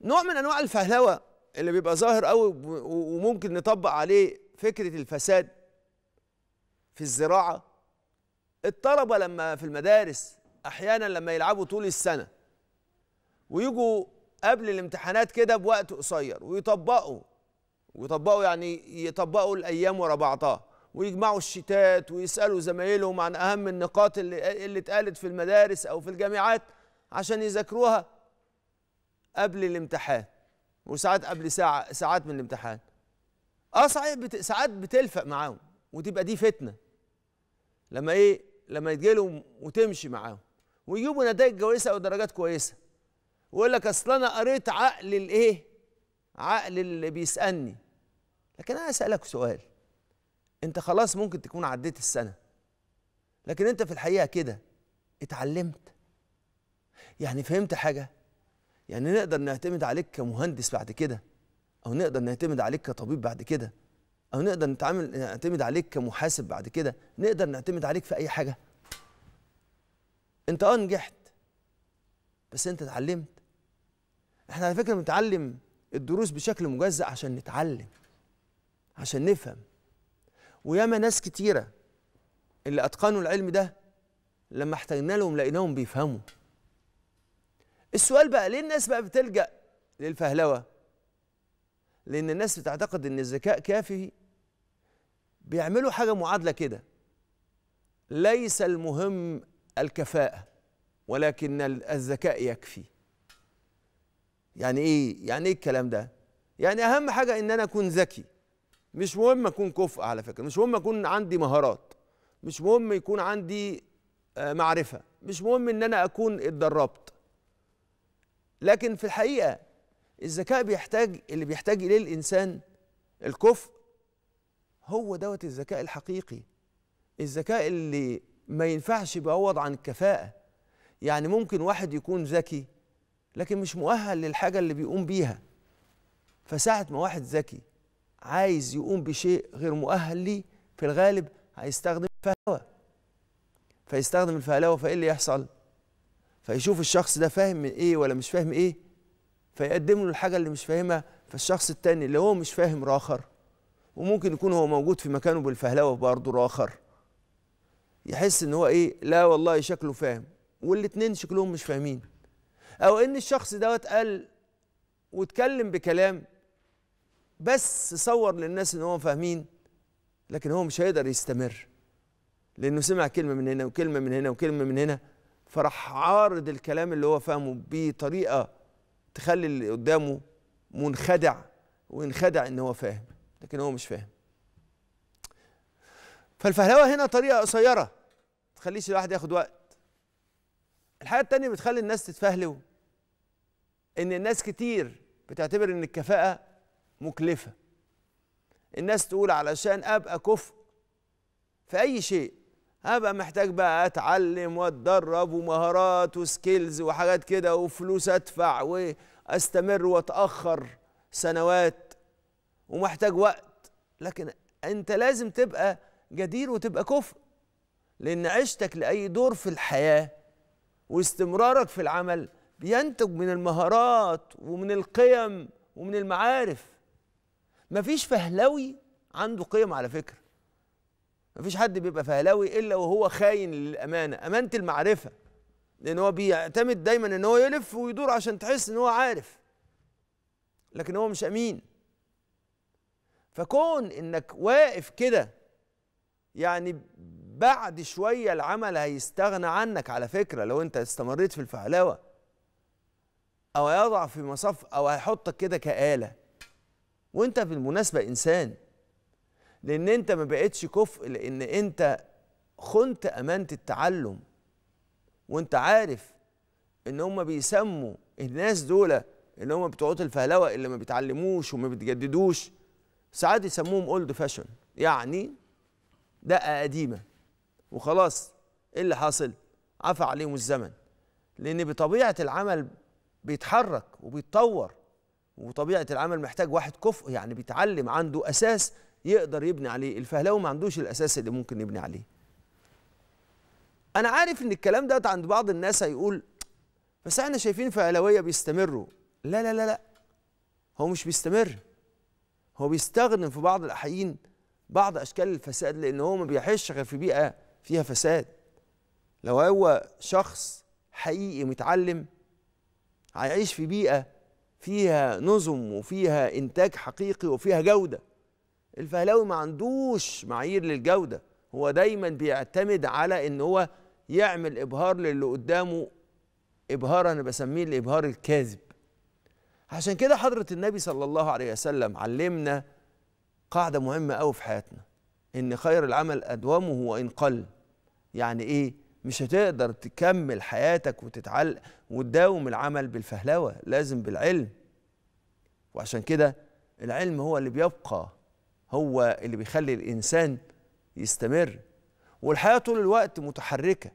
نوع من انواع الفهلوه اللي بيبقى ظاهر قوي وممكن نطبق عليه فكره الفساد في الزراعه الطلبه لما في المدارس احيانا لما يلعبوا طول السنه ويجوا قبل الامتحانات كده بوقت قصير ويطبقوا ويطبقوا يعني يطبقوا الايام ورا بعضها ويجمعوا الشتات ويسالوا زمايلهم عن اهم النقاط اللي اللي اتقالت في المدارس او في الجامعات عشان يذاكروها قبل الامتحان وساعات قبل ساعه ساعات من الامتحان اه صحيح بت... ساعات بتلفق معاهم وتبقى دي فتنه لما ايه لما تجي لهم وتمشي معاهم ويجيبوا نتائج كويسه درجات كويسه ويقول لك اصل انا قريت عقل الايه عقل اللي بيسالني لكن انا اسالك سؤال انت خلاص ممكن تكون عديت السنه لكن انت في الحقيقه كده اتعلمت يعني فهمت حاجه يعني نقدر نعتمد عليك كمهندس بعد كده او نقدر نعتمد عليك كطبيب بعد كده او نقدر نتعامل نعتمد عليك كمحاسب بعد كده نقدر نعتمد عليك في اي حاجه انت اه نجحت بس انت اتعلمت احنا على فكره بنتعلم الدروس بشكل مجزأ عشان نتعلم عشان نفهم وياما ناس كتيره اللي اتقنوا العلم ده لما احتجنا لهم لقيناهم بيفهموا السؤال بقى ليه الناس بقى بتلجأ للفهلوة لأن الناس بتعتقد أن الذكاء كافي بيعملوا حاجة معادلة كده ليس المهم الكفاءة ولكن الذكاء يكفي يعني ايه يعني ايه الكلام ده يعني اهم حاجه ان انا اكون ذكي مش مهم اكون كفء على فكره مش مهم اكون عندي مهارات مش مهم يكون عندي آه، معرفه مش مهم ان انا اكون اتدربت لكن في الحقيقه الذكاء بيحتاج اللي بيحتاج اليه الانسان الكفء هو دوت الذكاء الحقيقي الذكاء اللي ما ينفعش يعوض عن الكفاءه يعني ممكن واحد يكون ذكي لكن مش مؤهل للحاجه اللي بيقوم بيها فساعه ما واحد ذكي عايز يقوم بشيء غير مؤهل ليه في الغالب هيستخدم الفهلوه فيستخدم الفهلوه فايه اللي يحصل؟ فيشوف الشخص ده فاهم من ايه ولا مش فاهم ايه فيقدم له الحاجه اللي مش فاهمها فالشخص التاني اللي هو مش فاهم راخر وممكن يكون هو موجود في مكانه بالفهلوه برضه راخر يحس ان هو ايه لا والله شكله فاهم والاتنين شكلهم مش فاهمين او ان الشخص دوت قال واتكلم بكلام بس صور للناس ان هو فاهمين لكن هو مش هيقدر يستمر لانه سمع كلمه من هنا وكلمه من هنا وكلمه من هنا فراح عارض الكلام اللي هو فاهمه بطريقه تخلي اللي قدامه منخدع وينخدع ان هو فاهم لكن هو مش فاهم فالفهلوه هنا طريقه قصيره تخليش الواحد ياخد وقت الحاجه الثانيه بتخلي الناس تتفهلو ان الناس كتير بتعتبر ان الكفاءه مكلفه الناس تقول علشان ابقى كفء في اي شيء هبقى محتاج بقى اتعلم واتدرب ومهارات وسكيلز وحاجات كده وفلوس ادفع واستمر واتاخر سنوات ومحتاج وقت لكن انت لازم تبقى جدير وتبقى كفء لان عشتك لاي دور في الحياه واستمرارك في العمل بينتج من المهارات ومن القيم ومن المعارف مفيش فهلوي عنده قيم على فكره مفيش حد بيبقى فهلاوي الا وهو خاين للامانه امانه المعرفه لان هو بيعتمد دايما ان هو يلف ويدور عشان تحس ان هو عارف لكن هو مش امين فكون انك واقف كده يعني بعد شويه العمل هيستغنى عنك على فكره لو انت استمريت في الفهلاوه او يضع في مصف او هيحطك كده كآله وانت بالمناسبه انسان لان انت ما بقتش كفء لان انت خنت امانه التعلم وانت عارف ان هم بيسموا الناس دول اللي هم بتوع الفهلوه اللي ما بيتعلموش وما بيتجددوش ساعات يسموهم اولد فاشن يعني دقه قديمه وخلاص ايه اللي حاصل عفى عليهم الزمن لان بطبيعه العمل بيتحرك وبيتطور وطبيعه العمل محتاج واحد كفء يعني بيتعلم عنده اساس يقدر يبني عليه الفهلاوي ما عندوش الاساس اللي ممكن يبني عليه انا عارف ان الكلام ده عند بعض الناس هيقول بس احنا شايفين فهلاويه بيستمروا لا لا لا لا هو مش بيستمر هو بيستخدم في بعض الاحيان بعض اشكال الفساد لان هو ما بيحش غير في بيئه فيها فساد لو هو شخص حقيقي متعلم هيعيش في بيئه فيها نظم وفيها انتاج حقيقي وفيها جوده الفهلاوي ما عندوش معايير للجوده هو دايما بيعتمد على ان هو يعمل ابهار للي قدامه ابهار انا بسميه الابهار الكاذب عشان كده حضره النبي صلى الله عليه وسلم علمنا قاعده مهمه قوي في حياتنا ان خير العمل ادومه وان قل يعني ايه مش هتقدر تكمل حياتك وتتعلق وتداوم العمل بالفهلوه لازم بالعلم وعشان كده العلم هو اللي بيبقى هو اللي بيخلي الإنسان يستمر والحياة طول الوقت متحركة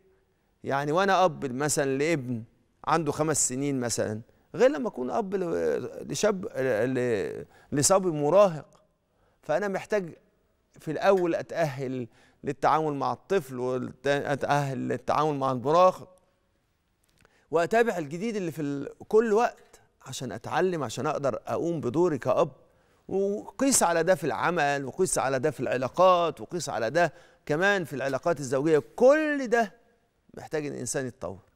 يعني وأنا أب مثلا لابن عنده خمس سنين مثلا غير لما أكون أب لشاب لصبي مراهق فأنا محتاج في الأول أتأهل للتعامل مع الطفل وأتأهل للتعامل مع المراهق وأتابع الجديد اللي في كل وقت عشان أتعلم عشان أقدر أقوم بدوري كأب وقيس على ده في العمل وقيس على ده في العلاقات وقيس على ده كمان في العلاقات الزوجية كل ده محتاج الإنسان يتطور